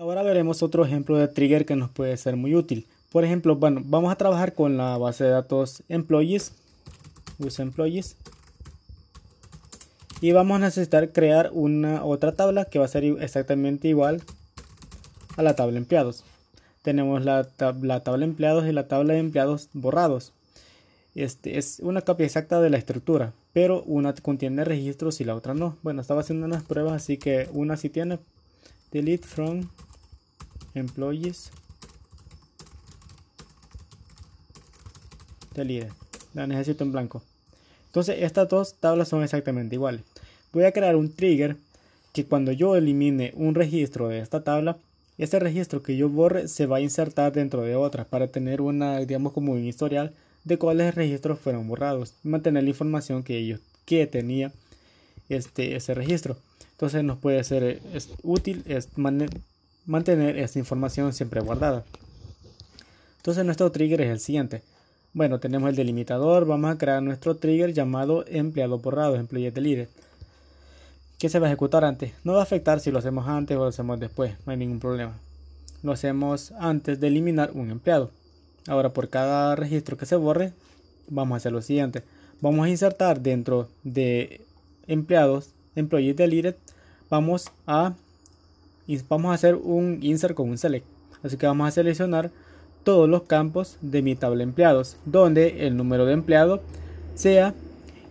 Ahora veremos otro ejemplo de trigger que nos puede ser muy útil. Por ejemplo, bueno, vamos a trabajar con la base de datos employees, use employees, y vamos a necesitar crear una otra tabla que va a ser exactamente igual a la tabla empleados. Tenemos la, tabla la tabla empleados y la tabla de empleados borrados. Este es una copia exacta de la estructura, pero una contiene registros y la otra no. Bueno, estaba haciendo unas pruebas, así que una sí tiene delete from employees del La necesito en blanco. Entonces estas dos tablas son exactamente iguales. Voy a crear un trigger que cuando yo elimine un registro de esta tabla, ese registro que yo borre se va a insertar dentro de otras para tener una, digamos como un historial de cuáles registros fueron borrados mantener la información que ellos que tenía este ese registro. Entonces nos puede ser eh, útil es mantener esa información siempre guardada. Entonces nuestro trigger es el siguiente. Bueno, tenemos el delimitador, vamos a crear nuestro trigger llamado empleado borrado, employee deleted, que se va a ejecutar antes. No va a afectar si lo hacemos antes o lo hacemos después, no hay ningún problema. Lo hacemos antes de eliminar un empleado. Ahora por cada registro que se borre, vamos a hacer lo siguiente. Vamos a insertar dentro de empleados, employee deleted, vamos a y vamos a hacer un insert con un select. Así que vamos a seleccionar todos los campos de mi tabla de empleados, donde el número de empleado sea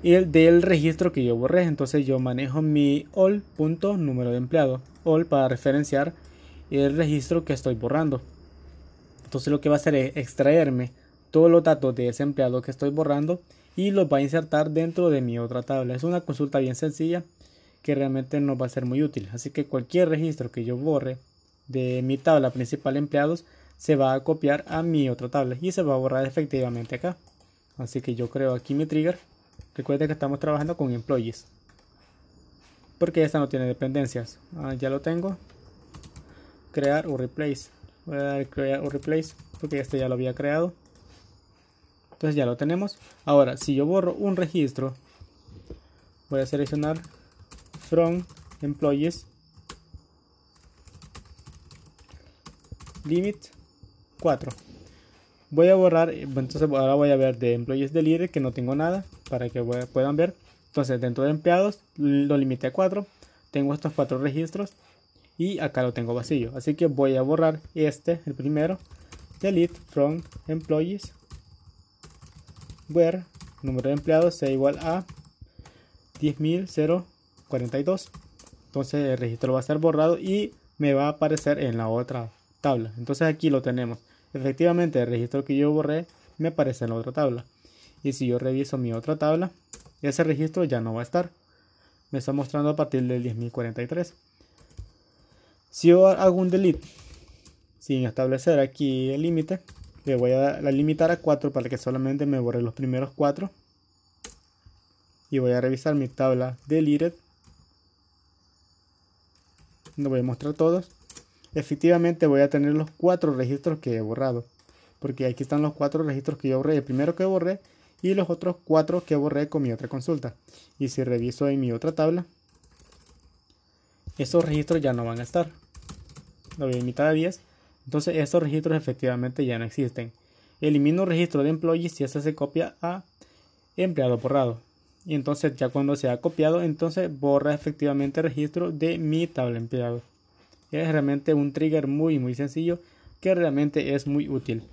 el del registro que yo borré. Entonces yo manejo mi all punto número de empleado, all para referenciar el registro que estoy borrando. Entonces lo que va a hacer es extraerme todos los datos de ese empleado que estoy borrando y los va a insertar dentro de mi otra tabla. Es una consulta bien sencilla que realmente no va a ser muy útil. Así que cualquier registro que yo borre de mi tabla principal empleados se va a copiar a mi otra tabla y se va a borrar efectivamente acá. Así que yo creo aquí mi trigger. Recuerden que estamos trabajando con employees. Porque esta no tiene dependencias. Ah, ya lo tengo. Crear o replace. Voy a dar crear o replace porque este ya lo había creado. Entonces ya lo tenemos. Ahora, si yo borro un registro, voy a seleccionar from employees limit 4 voy a borrar entonces ahora voy a ver de employees delete que no tengo nada para que puedan ver entonces dentro de empleados lo limité a 4 tengo estos cuatro registros y acá lo tengo vacío así que voy a borrar este el primero delete from employees where número de empleados sea igual a 10.000 42 entonces el registro va a ser borrado y me va a aparecer en la otra tabla entonces aquí lo tenemos efectivamente el registro que yo borré me aparece en la otra tabla y si yo reviso mi otra tabla ese registro ya no va a estar me está mostrando a partir del 10.043 si yo hago un delete sin establecer aquí el límite le voy a, limitar a 4 para que solamente me borre los primeros 4 y voy a revisar mi tabla deleted no voy a mostrar todos. Efectivamente voy a tener los cuatro registros que he borrado. Porque aquí están los cuatro registros que yo borré. El primero que borré y los otros cuatro que borré con mi otra consulta. Y si reviso en mi otra tabla, esos registros ya no van a estar. Lo voy a limitar a 10. Entonces estos registros efectivamente ya no existen. Elimino registro de employee si este se copia a empleado borrado y entonces ya cuando se ha copiado entonces borra efectivamente el registro de mi tabla empleado es realmente un trigger muy muy sencillo que realmente es muy útil